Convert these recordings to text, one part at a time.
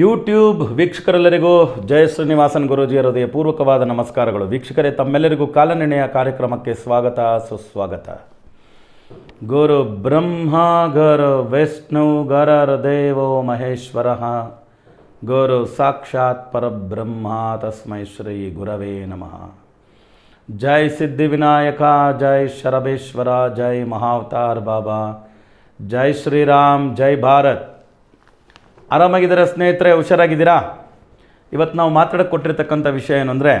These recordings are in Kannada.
ಯೂಟ್ಯೂಬ್ ವೀಕ್ಷಕರೆಲ್ಲರಿಗೂ ಜಯ ಶ್ರೀನಿವಾಸನ್ ಹೃದಯ ಪೂರ್ವಕವಾದ ನಮಸ್ಕಾರಗಳು ವೀಕ್ಷಕರೇ ತಮ್ಮೆಲ್ಲರಿಗೂ ಕಾಲನಿರ್ಣಯ ಕಾರ್ಯಕ್ರಮಕ್ಕೆ ಸ್ವಾಗತ ಸುಸ್ವಾಗತ ಗುರು ಬ್ರಹ್ಮ ಗುರು ವೈಷ್ಣು ಗರರ್ ದೇವೋ ಮಹೇಶ್ವರ ಗುರು ಸಾಕ್ಷಾತ್ ಪರಬ್ರಹ್ಮ ತಸ್ಮೈ ಶ್ರೀ ಗುರವೇ ನಮಃ ಜೈ ಸಿದ್ಧಿವಿನಾಯಕ ಜೈ ಶರಭೇಶ್ವರ ಜೈ ಮಹಾವತಾರ್ ಬಾಬಾ ಜೈ ಶ್ರೀರಾಮ್ ಜೈ ಭಾರತ್ ಆರಾಮಾಗಿದ್ದಾರೆ ಸ್ನೇಹಿತರೆ ಹುಷಾರಾಗಿದ್ದೀರಾ ಇವತ್ತು ನಾವು ಮಾತಾಡಕ್ಕೆ ಕೊಟ್ಟಿರ್ತಕ್ಕಂಥ ವಿಷಯ ಏನಂದರೆ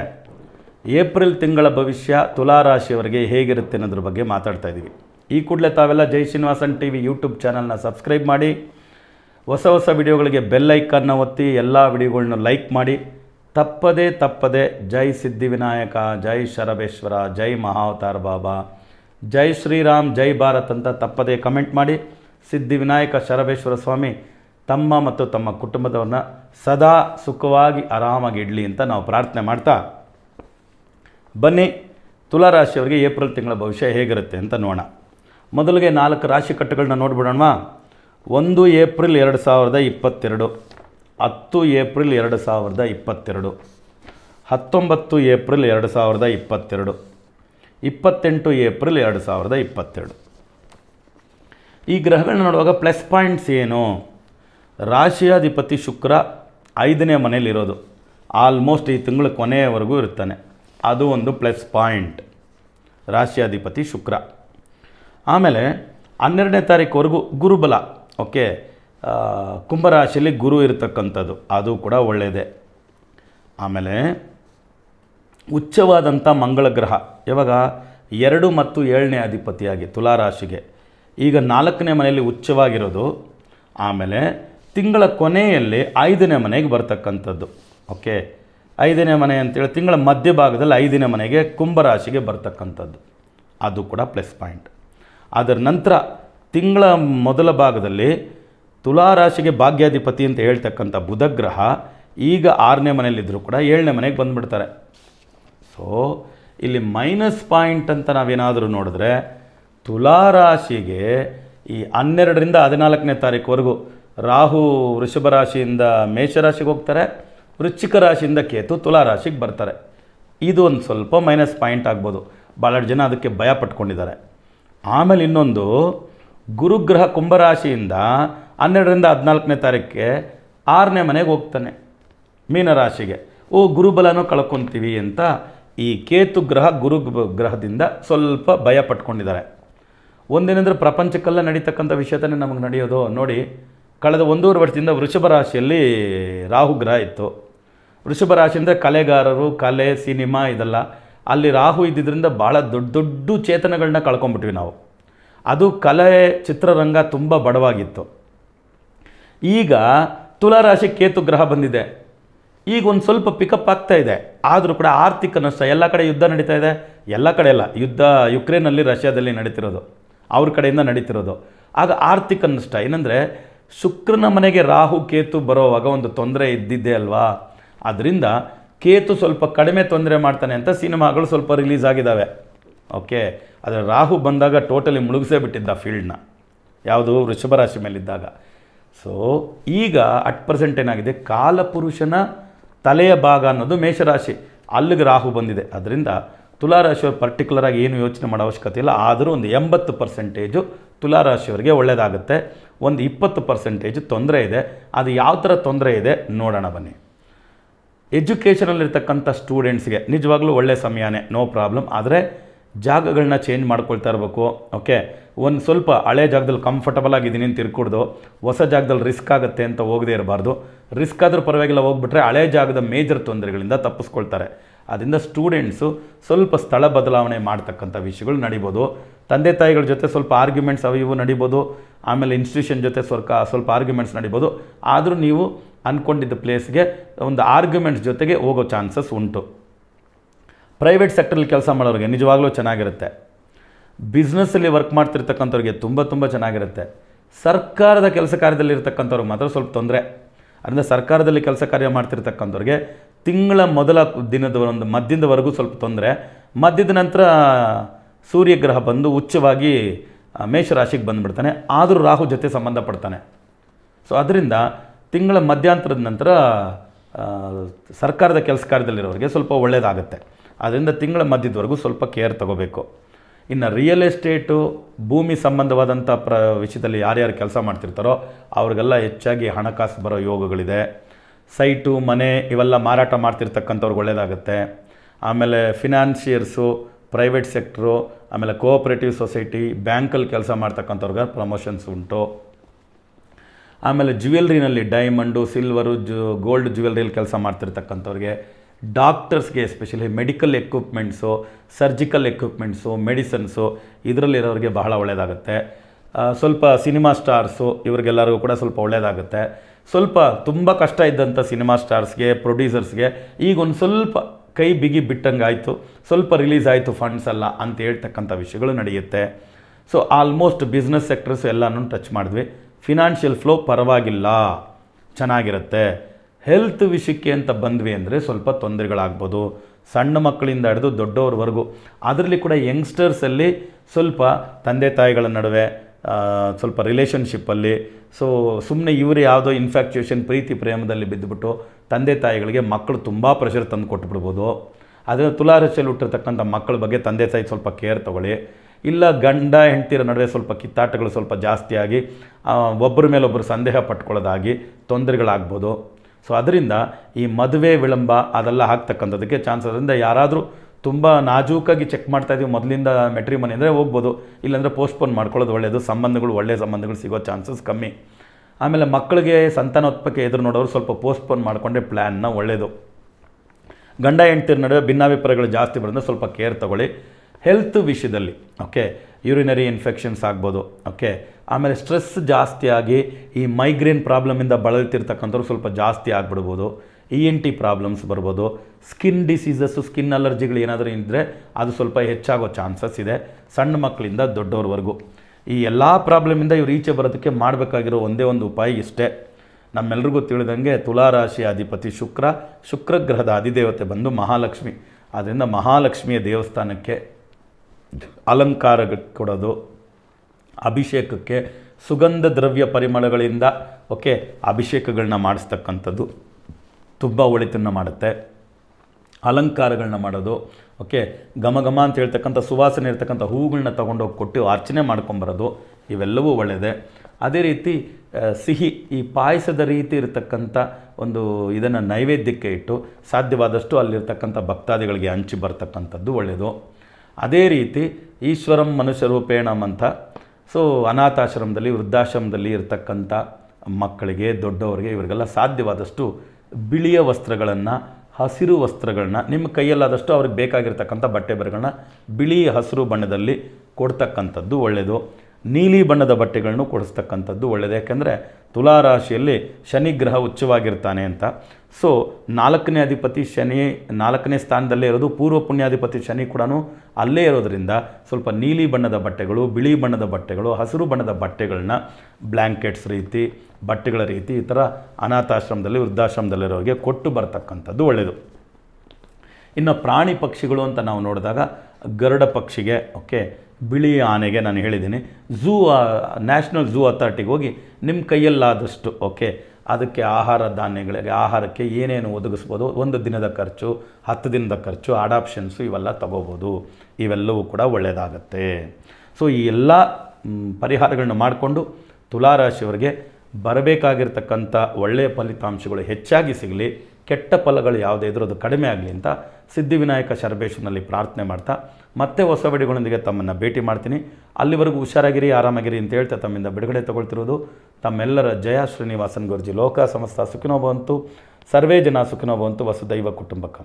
ಏಪ್ರಿಲ್ ತಿಂಗಳ ಭವಿಷ್ಯ ತುಲಾರಾಶಿಯವರಿಗೆ ಹೇಗಿರುತ್ತೆ ಅನ್ನೋದ್ರ ಬಗ್ಗೆ ಮಾತಾಡ್ತಾ ಇದ್ದೀವಿ ಈ ಕೂಡಲೇ ತಾವೆಲ್ಲ Jai Srinivasan T V YouTube ಚಾನಲ್ನ ಸಬ್ಸ್ಕ್ರೈಬ್ ಮಾಡಿ ಹೊಸ ಹೊಸ ವಿಡಿಯೋಗಳಿಗೆ ಬೆಲ್ಲೈಕನ್ನು ಒತ್ತಿ ಎಲ್ಲ ವಿಡಿಯೋಗಳನ್ನ ಲೈಕ್ ಮಾಡಿ ತಪ್ಪದೇ ತಪ್ಪದೇ ಜೈ ಸಿದ್ಧಿವಿನಾಯಕ ಜೈ ಶರಬೇಶ್ವರ ಜೈ ಮಹಾವತಾರ ಬಾಬಾ ಜೈ ಶ್ರೀರಾಮ್ ಜೈ ಭಾರತ್ ಅಂತ ತಪ್ಪದೇ ಕಮೆಂಟ್ ಮಾಡಿ ಸಿದ್ಧಿವಿನಾಯಕ ಶರಬೇಶ್ವರ ಸ್ವಾಮಿ ತಮ್ಮ ಮತ್ತು ತಮ್ಮ ಕುಟುಂಬದವ್ರನ್ನ ಸದಾ ಸುಖವಾಗಿ ಆರಾಮಾಗಿ ಇಡಲಿ ಅಂತ ನಾವು ಪ್ರಾರ್ಥನೆ ಮಾಡ್ತಾ ಬನ್ನಿ ತುಲಾರಾಶಿಯವರಿಗೆ ಏಪ್ರಿಲ್ ತಿಂಗಳ ಭವಿಷ್ಯ ಹೇಗಿರುತ್ತೆ ಅಂತ ನೋಡೋಣ ಮೊದಲಿಗೆ ನಾಲ್ಕು ರಾಶಿ ಕಟ್ಟುಗಳನ್ನ ನೋಡ್ಬಿಡೋಣ ಒಂದು ಏಪ್ರಿಲ್ ಎರಡು ಸಾವಿರದ ಇಪ್ಪತ್ತೆರಡು ಹತ್ತು ಏಪ್ರಿಲ್ ಎರಡು ಸಾವಿರದ ಇಪ್ಪತ್ತೆರಡು ಹತ್ತೊಂಬತ್ತು ಏಪ್ರಿಲ್ ಎರಡು ಸಾವಿರದ ಇಪ್ಪತ್ತೆರಡು ಇಪ್ಪತ್ತೆಂಟು ಏಪ್ರಿಲ್ ಎರಡು ಸಾವಿರದ ಇಪ್ಪತ್ತೆರಡು ಈ ಗ್ರಹಗಳನ್ನ ನೋಡುವಾಗ ಪ್ಲಸ್ ಪಾಯಿಂಟ್ಸ್ ಏನು ರಾಶಿಯಾಧಿಪತಿ ಶುಕ್ರ ಐದನೇ ಮನೇಲಿರೋದು ಆಲ್ಮೋಸ್ಟ್ ಈ ತಿಂಗಳ ಕೊನೆಯವರೆಗೂ ಇರ್ತಾನೆ ಅದು ಒಂದು ಪ್ಲಸ್ ಪಾಯಿಂಟ್ ರಾಶಿಯಾಧಿಪತಿ ಶುಕ್ರ ಆಮೇಲೆ ಹನ್ನೆರಡನೇ ತಾರೀಕುವರೆಗೂ ಗುರುಬಲ ಓಕೆ ಕುಂಭರಾಶಿಯಲ್ಲಿ ಗುರು ಇರತಕ್ಕಂಥದ್ದು ಅದು ಕೂಡ ಒಳ್ಳೆಯದೇ ಆಮೇಲೆ ಉಚ್ಚವಾದಂಥ ಮಂಗಳ ಗ್ರಹ ಇವಾಗ ಎರಡು ಮತ್ತು ಏಳನೇ ಅಧಿಪತಿಯಾಗಿ ತುಲಾರಾಶಿಗೆ ಈಗ ನಾಲ್ಕನೇ ಮನೆಯಲ್ಲಿ ಉಚ್ಚವಾಗಿರೋದು ಆಮೇಲೆ ತಿಂಗಳ ಕೊನೆಯಲ್ಲಿ ಐದನೇ ಮನೆಗೆ ಬರ್ತಕ್ಕಂಥದ್ದು ಓಕೆ ಐದನೇ ಮನೆ ಅಂತೇಳಿ ತಿಂಗಳ ಮಧ್ಯಭಾಗದಲ್ಲಿ ಐದನೇ ಮನೆಗೆ ಕುಂಭರಾಶಿಗೆ ಬರ್ತಕ್ಕಂಥದ್ದು ಅದು ಕೂಡ ಪ್ಲಸ್ ಪಾಯಿಂಟ್ ಅದರ ನಂತರ ತಿಂಗಳ ಮೊದಲ ಭಾಗದಲ್ಲಿ ತುಲಾರಾಶಿಗೆ ಭಾಗ್ಯಾಧಿಪತಿ ಅಂತ ಹೇಳ್ತಕ್ಕಂಥ ಬುಧಗ್ರಹ ಈಗ ಆರನೇ ಮನೆಯಲ್ಲಿದ್ದರೂ ಕೂಡ ಏಳನೇ ಮನೆಗೆ ಬಂದುಬಿಡ್ತಾರೆ ಸೊ ಇಲ್ಲಿ ಮೈನಸ್ ಪಾಯಿಂಟ್ ಅಂತ ನಾವೇನಾದರೂ ನೋಡಿದ್ರೆ ತುಲಾರಾಶಿಗೆ ಈ ಹನ್ನೆರಡರಿಂದ ಹದಿನಾಲ್ಕನೇ ತಾರೀಕುವರೆಗೂ ರಾಹು ವೃಷಭ ರಾಶಿಯಿಂದ ಮೇಷರಾಶಿಗೆ ಹೋಗ್ತಾರೆ ವೃಶ್ಚಿಕ ರಾಶಿಯಿಂದ ಕೇತು ತುಲಾ ರಾಶಿಗೆ ಬರ್ತಾರೆ ಇದು ಒಂದು ಸ್ವಲ್ಪ ಮೈನಸ್ ಪಾಯಿಂಟ್ ಆಗ್ಬೋದು ಭಾಳಷ್ಟು ಜನ ಅದಕ್ಕೆ ಭಯ ಪಟ್ಕೊಂಡಿದ್ದಾರೆ ಆಮೇಲೆ ಇನ್ನೊಂದು ಗುರುಗ್ರಹ ಕುಂಭರಾಶಿಯಿಂದ ಹನ್ನೆರಡರಿಂದ ಹದಿನಾಲ್ಕನೇ ತಾರೀಕಿಗೆ ಆರನೇ ಮನೆಗೆ ಹೋಗ್ತಾನೆ ಮೀನರಾಶಿಗೆ ಓ ಗುರುಬಲನೂ ಕಳ್ಕೊತೀವಿ ಅಂತ ಈ ಕೇತು ಗ್ರಹ ಗುರು ಗ್ರಹದಿಂದ ಸ್ವಲ್ಪ ಭಯ ಪಟ್ಕೊಂಡಿದ್ದಾರೆ ಒಂದೇನೆಂದರೆ ಪ್ರಪಂಚಕ್ಕೆಲ್ಲ ನಡೀತಕ್ಕಂಥ ವಿಷಯದೇ ನಮಗೆ ನಡೆಯೋದು ನೋಡಿ ಕಳೆದ ಒಂದೂವರೆ ವರ್ಷದಿಂದ ವೃಷಭ ರಾಶಿಯಲ್ಲಿ ರಾಹುಗ್ರಹ ಗ್ರಹ ಇತ್ತು ವೃಷಭ ರಾಶಿ ಅಂದರೆ ಕಲೆಗಾರರು ಕಲೆ ಸಿನಿಮಾ ಇದೆಲ್ಲ ಅಲ್ಲಿ ರಾಹು ಇದ್ದಿದ್ದರಿಂದ ಭಾಳ ದೊಡ್ಡ ದೊಡ್ಡ ಚೇತನಗಳನ್ನ ಕಳ್ಕೊಂಬಿಟ್ವಿ ನಾವು ಅದು ಕಲೆ ಚಿತ್ರರಂಗ ತುಂಬ ಬಡವಾಗಿತ್ತು ಈಗ ತುಲಾರಾಶಿ ಕೇತು ಗ್ರಹ ಬಂದಿದೆ ಈಗ ಒಂದು ಸ್ವಲ್ಪ ಪಿಕಪ್ ಆಗ್ತಾ ಇದೆ ಆದರೂ ಕೂಡ ಆರ್ಥಿಕ ನಷ್ಟ ಎಲ್ಲ ಕಡೆ ಯುದ್ಧ ನಡೀತಾ ಇದೆ ಎಲ್ಲ ಕಡೆ ಅಲ್ಲ ಯುದ್ಧ ಯುಕ್ರೇನಲ್ಲಿ ರಷ್ಯಾದಲ್ಲಿ ನಡೀತಿರೋದು ಅವ್ರ ಕಡೆಯಿಂದ ನಡೀತಿರೋದು ಆಗ ಆರ್ಥಿಕ ನಷ್ಟ ಏನಂದರೆ ಶುಕ್ರನ ಮನೆಗೆ ರಾಹು ಕೇತು ಬರೋವಾಗ ಒಂದು ತೊಂದರೆ ಇದ್ದಿದ್ದೆ ಅಲ್ವಾ ಅದರಿಂದ ಕೇತು ಸ್ವಲ್ಪ ಕಡಿಮೆ ತೊಂದರೆ ಮಾಡ್ತಾನೆ ಅಂತ ಸಿನಿಮಾಗಳು ಸ್ವಲ್ಪ ರಿಲೀಸ್ ಆಗಿದ್ದಾವೆ ಓಕೆ ಆದರೆ ರಾಹು ಬಂದಾಗ ಟೋಟಲಿ ಮುಳುಗಿಸೇ ಬಿಟ್ಟಿದ್ದ ಫೀಲ್ಡ್ನ ಯಾವುದು ರಾಶಿ ಮೇಲಿದ್ದಾಗ ಸೊ ಈಗ ಅಟ್ ಪ್ರೆಸೆಂಟ್ ಏನಾಗಿದೆ ಕಾಲಪುರುಷನ ತಲೆಯ ಭಾಗ ಅನ್ನೋದು ಮೇಷರಾಶಿ ಅಲ್ಲಿಗೆ ರಾಹು ಬಂದಿದೆ ಅದರಿಂದ ತುಲಾರಾಶಿಯವ್ರು ಪರ್ಟಿಕ್ಯುಲರಾಗಿ ಏನು ಯೋಚನೆ ಮಾಡೋ ಅವಶ್ಯಕತೆ ಇಲ್ಲ ಆದರೂ ಒಂದು ಎಂಬತ್ತು ಪರ್ಸೆಂಟೇಜು ತುಲಾರಾಶಿಯವರಿಗೆ ಒಳ್ಳೆಯದಾಗುತ್ತೆ ಒಂದು ಇಪ್ಪತ್ತು ಪರ್ಸೆಂಟೇಜ್ ತೊಂದರೆ ಇದೆ ಅದು ಯಾವ ಥರ ತೊಂದರೆ ಇದೆ ನೋಡೋಣ ಬನ್ನಿ ಎಜುಕೇಷನಲ್ಲಿರ್ತಕ್ಕಂಥ ಸ್ಟೂಡೆಂಟ್ಸ್ಗೆ ನಿಜವಾಗ್ಲೂ ಒಳ್ಳೆಯ ಸಮಯನೇ ನೋ ಪ್ರಾಬ್ಲಮ್ ಆದರೆ ಜಾಗಗಳನ್ನ ಚೇಂಜ್ ಮಾಡ್ಕೊಳ್ತಾ ಇರಬೇಕು ಓಕೆ ಒಂದು ಸ್ವಲ್ಪ ಹಳೆ ಜಾಗದಲ್ಲಿ ಕಂಫರ್ಟಬಲ್ ಆಗಿದ್ದೀನಿ ಅಂತ ತಿರ್ಕೊಡ್ದು ಹೊಸ ಜಾಗದಲ್ಲಿ ರಿಸ್ಕ್ ಆಗುತ್ತೆ ಅಂತ ಹೋಗದೇ ಇರಬಾರ್ದು ರಿಸ್ಕ್ ಆದರೂ ಪರವಾಗಿಲ್ಲ ಹೋಗ್ಬಿಟ್ರೆ ಹಳೆ ಜಾಗದ ಮೇಜರ್ ತೊಂದರೆಗಳಿಂದ ತಪ್ಪಿಸ್ಕೊಳ್ತಾರೆ ಅದರಿಂದ ಸ್ಟೂಡೆಂಟ್ಸು ಸ್ವಲ್ಪ ಸ್ಥಳ ಬದಲಾವಣೆ ಮಾಡ್ತಕ್ಕಂಥ ವಿಷಯಗಳು ನಡಿಬೋದು ತಂದೆ ತಾಯಿಗಳ ಜೊತೆ ಸ್ವಲ್ಪ ಆರ್ಗ್ಯುಮೆಂಟ್ಸ್ ಅವು ಇವು ನಡಿಬೋದು ಆಮೇಲೆ ಇನ್ಸ್ಟಿಟ್ಯೂಷನ್ ಜೊತೆ ಸ್ವಲ್ಪ ಸ್ವಲ್ಪ ಆರ್ಗ್ಯುಮೆಂಟ್ಸ್ ನಡಿಬೋದು ಆದರೂ ನೀವು ಅಂದ್ಕೊಂಡಿದ್ದ ಪ್ಲೇಸ್ಗೆ ಒಂದು ಆರ್ಗ್ಯುಮೆಂಟ್ಸ್ ಜೊತೆಗೆ ಹೋಗೋ ಚಾನ್ಸಸ್ ಉಂಟು ಪ್ರೈವೇಟ್ ಸೆಕ್ಟ್ರಲ್ಲಿ ಕೆಲಸ ಮಾಡೋರಿಗೆ ನಿಜವಾಗ್ಲೂ ಚೆನ್ನಾಗಿರುತ್ತೆ ಬಿಸ್ನೆಸ್ಸಲ್ಲಿ ವರ್ಕ್ ಮಾಡ್ತಿರ್ತಕ್ಕಂಥವ್ರಿಗೆ ತುಂಬ ತುಂಬ ಚೆನ್ನಾಗಿರುತ್ತೆ ಸರ್ಕಾರದ ಕೆಲಸ ಕಾರ್ಯದಲ್ಲಿ ಇರ್ತಕ್ಕಂಥವ್ರಿಗೆ ಮಾತ್ರ ಸ್ವಲ್ಪ ತೊಂದರೆ ಅದರಿಂದ ಸರ್ಕಾರದಲ್ಲಿ ಕೆಲಸ ಕಾರ್ಯ ಮಾಡ್ತಿರ್ತಕ್ಕಂಥವ್ರಿಗೆ ತಿಂಗಳ ಮೊದಲ ದಿನದ ಒಂದು ಮಧ್ಯದವರೆಗೂ ಸ್ವಲ್ಪ ತೊಂದರೆ ಮಧ್ಯದ ನಂತರ ಸೂರ್ಯಗ್ರಹ ಬಂದು ಉಚ್ಚವಾಗಿ ಮೇಷರಾಶಿಗೆ ಬಂದುಬಿಡ್ತಾನೆ ಆದರೂ ರಾಹು ಜೊತೆ ಸಂಬಂಧಪಡ್ತಾನೆ ಸೊ ಅದರಿಂದ ತಿಂಗಳ ಮಧ್ಯಾಂತರದ ನಂತರ ಸರ್ಕಾರದ ಕೆಲಸ ಕಾರ್ಯದಲ್ಲಿರೋರಿಗೆ ಸ್ವಲ್ಪ ಒಳ್ಳೆಯದಾಗುತ್ತೆ ಅದರಿಂದ ತಿಂಗಳ ಮಧ್ಯದವರೆಗೂ ಸ್ವಲ್ಪ ಕೇರ್ ತಗೋಬೇಕು ಇನ್ನು ರಿಯಲ್ ಎಸ್ಟೇಟು ಭೂಮಿ ಸಂಬಂಧವಾದಂಥ ಪ್ರ ವಿಷಯದಲ್ಲಿ ಯಾರ್ಯಾರು ಕೆಲಸ ಮಾಡ್ತಿರ್ತಾರೋ ಅವ್ರಿಗೆಲ್ಲ ಹೆಚ್ಚಾಗಿ ಹಣಕಾಸು ಬರೋ ಯೋಗಗಳಿದೆ ಸೈಟು ಮನೆ ಇವೆಲ್ಲ ಮಾರಾಟ ಮಾಡ್ತಿರ್ತಕ್ಕಂಥವ್ರಿಗೆ ಒಳ್ಳೆಯದಾಗುತ್ತೆ ಆಮೇಲೆ ಫಿನಾನ್ಷಿಯರ್ಸು ಪ್ರೈವೇಟ್ ಸೆಕ್ಟ್ರು ಆಮೇಲೆ ಕೋಆಪ್ರೇಟಿವ್ ಸೊಸೈಟಿ ಬ್ಯಾಂಕಲ್ಲಿ ಕೆಲಸ ಮಾಡ್ತಕ್ಕಂಥವ್ರಿಗೆ ಪ್ರಮೋಷನ್ಸ್ ಉಂಟು ಆಮೇಲೆ ಜ್ಯುವೆಲ್ರಿನಲ್ಲಿ ಡೈಮಂಡು ಸಿಲ್ವರು ಜು ಗೋಲ್ಡ್ ಜ್ಯುವೆಲ್ರಿಯಲ್ಲಿ ಕೆಲಸ ಮಾಡ್ತಿರ್ತಕ್ಕಂಥವ್ರಿಗೆ ಡಾಕ್ಟರ್ಸ್ಗೆ especially medical equipments surgical equipments medicines ಇದರಲ್ಲಿರೋರಿಗೆ ಬಹಳ ಒಳ್ಳೆಯದಾಗುತ್ತೆ ಸ್ವಲ್ಪ ಸಿನಿಮಾ ಸ್ಟಾರ್ಸು ಇವ್ರಿಗೆಲ್ಲರಿಗೂ ಕೂಡ ಸ್ವಲ್ಪ ಒಳ್ಳೆಯದಾಗುತ್ತೆ ಸ್ವಲ್ಪ ತುಂಬ ಕಷ್ಟ ಇದ್ದಂಥ ಸಿನಿಮಾ ಸ್ಟಾರ್ಸ್ಗೆ ಪ್ರೊಡ್ಯೂಸರ್ಸ್ಗೆ ಈಗ ಒಂದು ಸ್ವಲ್ಪ ಕೈ ಬಿಗಿ ಬಿಟ್ಟಂಗೆ ಆಯಿತು ಸ್ವಲ್ಪ ರಿಲೀಸ್ ಆಯಿತು ಫಂಡ್ಸ್ ಅಲ್ಲ ಅಂತ ಹೇಳ್ತಕ್ಕಂಥ ವಿಷಯಗಳು ನಡೆಯುತ್ತೆ ಸೊ ಆಲ್ಮೋಸ್ಟ್ ಬಿಸ್ನೆಸ್ ಸೆಕ್ಟರ್ಸ್ ಎಲ್ಲನೂ ಟಚ್ ಮಾಡಿದ್ವಿ ಫಿನಾನ್ಷಿಯಲ್ ಫ್ಲೋ ಪರವಾಗಿಲ್ಲ ಚೆನ್ನಾಗಿರುತ್ತೆ ಹೆಲ್ತ್ ವಿಷಯಕ್ಕೆ ಅಂತ ಬಂದ್ವಿ ಅಂದರೆ ಸ್ವಲ್ಪ ತೊಂದರೆಗಳಾಗ್ಬೋದು ಸಣ್ಣ ಮಕ್ಕಳಿಂದ ಹಿಡಿದು ದೊಡ್ಡವ್ರವರೆಗೂ ಅದರಲ್ಲಿ ಕೂಡ ಯಂಗ್ಸ್ಟರ್ಸಲ್ಲಿ ಸ್ವಲ್ಪ ತಂದೆ ತಾಯಿಗಳ ನಡುವೆ ಸ್ವಲ್ಪ ರಿಲೇಷನ್ಶಿಪ್ಪಲ್ಲಿ ಸೊ ಸುಮ್ಮನೆ ಇವರು ಯಾವುದೋ ಇನ್ಫ್ಯಾಕ್ಚುಯೇಷನ್ ಪ್ರೀತಿ ಪ್ರೇಮದಲ್ಲಿ ಬಿದ್ದುಬಿಟ್ಟು ತಂದೆ ತಾಯಿಗಳಿಗೆ ಮಕ್ಕಳು ತುಂಬ ಪ್ರೆಷರ್ ತಂದು ಕೊಟ್ಬಿಡ್ಬೋದು ಅದರಿಂದ ತುಲಾರಸಲ್ಲಿ ಹುಟ್ಟಿರ್ತಕ್ಕಂಥ ಮಕ್ಕಳ ಬಗ್ಗೆ ತಂದೆ ತಾಯಿ ಸ್ವಲ್ಪ ಕೇರ್ ತೊಗೊಳ್ಳಿ ಇಲ್ಲ ಗಂಡ ಹೆಂಡ್ತಿರ ನಡುವೆ ಸ್ವಲ್ಪ ಕಿತ್ತಾಟಗಳು ಸ್ವಲ್ಪ ಜಾಸ್ತಿಯಾಗಿ ಒಬ್ಬರ ಮೇಲೊಬ್ಬರು ಸಂದೇಹ ಪಟ್ಕೊಳ್ಳೋದಾಗಿ ತೊಂದರೆಗಳಾಗ್ಬೋದು ಸೊ ಅದರಿಂದ ಈ ಮದುವೆ ವಿಳಂಬ ಅದೆಲ್ಲ ಆಗ್ತಕ್ಕಂಥದ್ದಕ್ಕೆ ಚಾನ್ಸ್ ಅದರಿಂದ ಯಾರಾದರೂ ತುಂಬ ನಾಜೂಕಾಗಿ ಚೆಕ್ ಮಾಡ್ತಾ ಇದೀವಿ ಮೊದಲಿಂದ ಮೆಟ್ರಿ ಮನೆ ಅಂದರೆ ಹೋಗ್ಬೋದು ಇಲ್ಲಾಂದರೆ ಪೋಸ್ಟ್ಪೋನ್ ಮಾಡ್ಕೊಳ್ಳೋದು ಒಳ್ಳೆಯದು ಸಂಬಂಧಗಳು ಒಳ್ಳೆಯ ಸಂಬಂಧಗಳು ಸಿಗೋ ಚಾನ್ಸಸ್ ಕಮ್ಮಿ ಆಮೇಲೆ ಮಕ್ಕಳಿಗೆ ಸಂತಾನೋತ್ಪಕ್ಕೆ ಎದುರು ನೋಡೋರು ಸ್ವಲ್ಪ ಪೋಸ್ಟ್ಪೋನ್ ಮಾಡಿಕೊಂಡೆ ಪ್ಲ್ಯಾನ್ನ ಒಳ್ಳೆಯದು ಗಂಡ ಹೆಂಡ್ತಿರ ನಡುವೆ ಭಿನ್ನಾಭಿಪ್ರಾಯಗಳು ಜಾಸ್ತಿ ಬರೋದ್ರೆ ಸ್ವಲ್ಪ ಕೇರ್ ತಗೊಳ್ಳಿ ಹೆಲ್ತ್ ವಿಷಯದಲ್ಲಿ ಓಕೆ ಯೂರಿನರಿ ಇನ್ಫೆಕ್ಷನ್ಸ್ ಆಗ್ಬೋದು ಓಕೆ ಆಮೇಲೆ ಸ್ಟ್ರೆಸ್ ಜಾಸ್ತಿಯಾಗಿ ಈ ಮೈಗ್ರೇನ್ ಪ್ರಾಬ್ಲಮಿಂದ ಬಳಲ್ತಿರ್ತಕ್ಕಂಥವ್ರು ಸ್ವಲ್ಪ ಜಾಸ್ತಿ ಆಗ್ಬಿಡ್ಬೋದು ಇ ಎನ್ ಟಿ ಪ್ರಾಬ್ಲಮ್ಸ್ ಬರ್ಬೋದು ಸ್ಕಿನ್ ಡಿಸೀಸಸ್ಸು ಸ್ಕಿನ್ ಅಲರ್ಜಿಗಳು ಏನಾದರೂ ಇದ್ದರೆ ಅದು ಸ್ವಲ್ಪ ಹೆಚ್ಚಾಗೋ ಚಾನ್ಸಸ್ ಇದೆ ಸಣ್ಣ ಮಕ್ಕಳಿಂದ ದೊಡ್ಡವ್ರವರೆಗೂ ಈ ಎಲ್ಲ ಪ್ರಾಬ್ಲಮಿಂದ ಇವ್ರು ಈಚೆ ಬರೋದಕ್ಕೆ ಮಾಡಬೇಕಾಗಿರೋ ಒಂದೇ ಒಂದು ಉಪಾಯ ಇಷ್ಟೇ ನಮ್ಮೆಲ್ರಿಗೂ ತಿಳಿದಂಗೆ ತುಲಾರಾಶಿ ಅಧಿಪತಿ ಶುಕ್ರ ಶುಕ್ರಗ್ರಹದ ಅಧಿದೇವತೆ ಬಂದು ಮಹಾಲಕ್ಷ್ಮಿ ಆದ್ದರಿಂದ ಮಹಾಲಕ್ಷ್ಮಿಯ ದೇವಸ್ಥಾನಕ್ಕೆ ಅಲಂಕಾರ ಕೊಡೋದು ಅಭಿಷೇಕಕ್ಕೆ ಸುಗಂಧ ದ್ರವ್ಯ ಪರಿಮಳಗಳಿಂದ ಓಕೆ ಅಭಿಷೇಕಗಳನ್ನ ಮಾಡಿಸ್ತಕ್ಕಂಥದ್ದು ತುಂಬ ಒಳಿತನ್ನು ಮಾಡುತ್ತೆ ಅಲಂಕಾರಗಳನ್ನ ಮಾಡೋದು ಓಕೆ ಘಮ ಘಮ ಅಂತ ಹೇಳ್ತಕ್ಕಂಥ ಸುವಾಸನೆ ಇರ್ತಕ್ಕಂಥ ಹೂಗಳನ್ನ ತೊಗೊಂಡೋಗಿ ಕೊಟ್ಟು ಅರ್ಚನೆ ಮಾಡ್ಕೊಂಬರೋದು ಇವೆಲ್ಲವೂ ಒಳ್ಳೆಯದೆ ಅದೇ ರೀತಿ ಸಿಹಿ ಈ ಪಾಯಸದ ರೀತಿ ಇರತಕ್ಕಂಥ ಒಂದು ಇದನ್ನು ನೈವೇದ್ಯಕ್ಕೆ ಇಟ್ಟು ಸಾಧ್ಯವಾದಷ್ಟು ಅಲ್ಲಿರ್ತಕ್ಕಂಥ ಭಕ್ತಾದಿಗಳಿಗೆ ಹಂಚಿ ಬರ್ತಕ್ಕಂಥದ್ದು ಒಳ್ಳೆಯದು ಅದೇ ರೀತಿ ಈಶ್ವರಂ ಮನುಷ್ಯ ರೂಪೇಣಂ ಅಂತ ಸೊ ಅನಾಥಾಶ್ರಮದಲ್ಲಿ ವೃದ್ಧಾಶ್ರಮದಲ್ಲಿ ಇರತಕ್ಕಂಥ ಮಕ್ಕಳಿಗೆ ದೊಡ್ಡವರಿಗೆ ಇವರಿಗೆಲ್ಲ ಸಾಧ್ಯವಾದಷ್ಟು ಬಿಳಿಯ ವಸ್ತ್ರಗಳನ್ನು ಹಸಿರು ವಸ್ತ್ರಗಳನ್ನ ನಿಮ್ಮ ಕೈಯಲ್ಲಾದಷ್ಟು ಅವ್ರಿಗೆ ಬೇಕಾಗಿರ್ತಕ್ಕಂಥ ಬಟ್ಟೆ ಬರಗಳನ್ನ ಬಿಳಿ ಹಸಿರು ಬಣ್ಣದಲ್ಲಿ ಕೊಡ್ತಕ್ಕಂಥದ್ದು ಒಳ್ಳೆಯದು ನೀಲಿ ಬಣ್ಣದ ಬಟ್ಟೆಗಳನ್ನು ಕೊಡಿಸ್ತಕ್ಕಂಥದ್ದು ಒಳ್ಳೆಯದು ಯಾಕೆಂದರೆ ತುಲಾರಾಶಿಯಲ್ಲಿ ಗ್ರಹ ಉಚ್ಚವಾಗಿರ್ತಾನೆ ಅಂತ ಸೊ ನಾಲ್ಕನೇ ಅಧಿಪತಿ ಶನಿ ನಾಲ್ಕನೇ ಸ್ಥಾನದಲ್ಲೇ ಇರೋದು ಪೂರ್ವ ಪುಣ್ಯಾಧಿಪತಿ ಶನಿ ಕೂಡ ಅಲ್ಲೇ ಇರೋದರಿಂದ ಸ್ವಲ್ಪ ನೀಲಿ ಬಣ್ಣದ ಬಟ್ಟೆಗಳು ಬಿಳಿ ಬಣ್ಣದ ಬಟ್ಟೆಗಳು ಹಸಿರು ಬಣ್ಣದ ಬಟ್ಟೆಗಳನ್ನ ಬ್ಲ್ಯಾಂಕೆಟ್ಸ್ ರೀತಿ ಬಟ್ಟೆಗಳ ರೀತಿ ಈ ಥರ ಅನಾಥಾಶ್ರಮದಲ್ಲಿ ವೃದ್ಧಾಶ್ರಮದಲ್ಲಿರೋರಿಗೆ ಕೊಟ್ಟು ಬರ್ತಕ್ಕಂಥದ್ದು ಒಳ್ಳೆಯದು ಇನ್ನು ಪ್ರಾಣಿ ಪಕ್ಷಿಗಳು ಅಂತ ನಾವು ನೋಡಿದಾಗ ಗರುಡ ಪಕ್ಷಿಗೆ ಓಕೆ ಬಿಳಿ ಆನೆಗೆ ನಾನು ಹೇಳಿದ್ದೀನಿ ಝೂ ನ್ಯಾಷನಲ್ ಝೂ ಅಥಾರಿಟಿಗೆ ಹೋಗಿ ನಿಮ್ಮ ಕೈಯಲ್ಲಾದಷ್ಟು ಓಕೆ ಅದಕ್ಕೆ ಆಹಾರ ಧಾನ್ಯಗಳಿಗೆ ಆಹಾರಕ್ಕೆ ಏನೇನು ಒದಗಿಸ್ಬೋದು ಒಂದು ದಿನದ ಖರ್ಚು ಹತ್ತು ದಿನದ ಖರ್ಚು ಅಡಾಪ್ಷನ್ಸು ಇವೆಲ್ಲ ತಗೋಬೋದು ಇವೆಲ್ಲವೂ ಕೂಡ ಒಳ್ಳೆಯದಾಗತ್ತೆ ಸೊ ಈ ಎಲ್ಲ ಪರಿಹಾರಗಳನ್ನ ಮಾಡಿಕೊಂಡು ತುಲಾರಾಶಿಯವರಿಗೆ ಬರಬೇಕಾಗಿರ್ತಕ್ಕಂಥ ಒಳ್ಳೆಯ ಫಲಿತಾಂಶಗಳು ಹೆಚ್ಚಾಗಿ ಸಿಗಲಿ ಕೆಟ್ಟ ಫಲಗಳು ಯಾವುದೇ ಇದ್ರೂ ಅದು ಕಡಿಮೆ ಆಗಲಿ ಅಂತ ಸಿದ್ಧಿವಿನಾಯಕ ಶರಬೇಶ್ವರನಲ್ಲಿ ಪ್ರಾರ್ಥನೆ ಮಾಡ್ತಾ ಮತ್ತೆ ಹೊಸ ಬಿಡಿಗಳೊಂದಿಗೆ ತಮ್ಮನ್ನು ಭೇಟಿ ಮಾಡ್ತೀನಿ ಅಲ್ಲಿವರೆಗೂ ಹುಷಾರಾಗಿರಿ ಆರಾಮಾಗಿರಿ ಅಂತ ಹೇಳ್ತಾ ತಮ್ಮಿಂದ ಬಿಡುಗಡೆ ತೊಗೊಳ್ತಿರೋದು ತಮ್ಮೆಲ್ಲರ ಜಯ ಶ್ರೀನಿವಾಸನ್ ಗುರುಜಿ ಲೋಕ ಸಂಸ್ಥಾ ಬಂತು ಸರ್ವೇ ಜನ ಸುಖಿನೋಭವಂತು ವಸುದೈವ ಕುಟುಂಬಕ